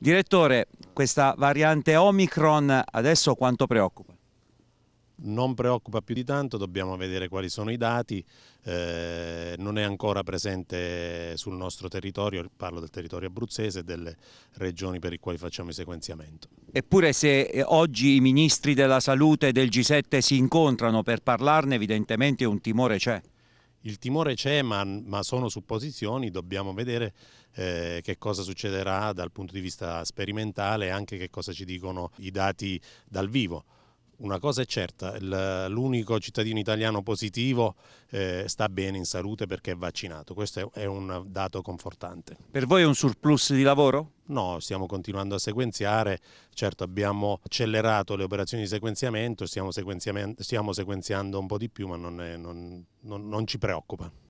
Direttore, questa variante Omicron adesso quanto preoccupa? non preoccupa più di tanto, dobbiamo vedere quali sono i dati, eh, non è ancora presente sul nostro territorio, parlo del territorio abruzzese e delle regioni per le quali facciamo il sequenziamento. Eppure se eh, oggi i ministri della salute del G7 si incontrano per parlarne evidentemente un timore c'è. Il timore c'è, ma, ma, sono supposizioni, dobbiamo vedere eh, che cosa succederà dal punto di vista sperimentale e anche che cosa ci dicono i dati dal vivo una cosa è certa, l'unico cittadino italiano positivo eh, sta bene in salute perché è vaccinato, questo è, un dato confortante. Per voi è un surplus di lavoro? No, stiamo continuando a sequenziare, certo abbiamo accelerato le operazioni di sequenziamento, stiamo, stiamo sequenziando un po' di più ma non, è, non, non, non ci preoccupa.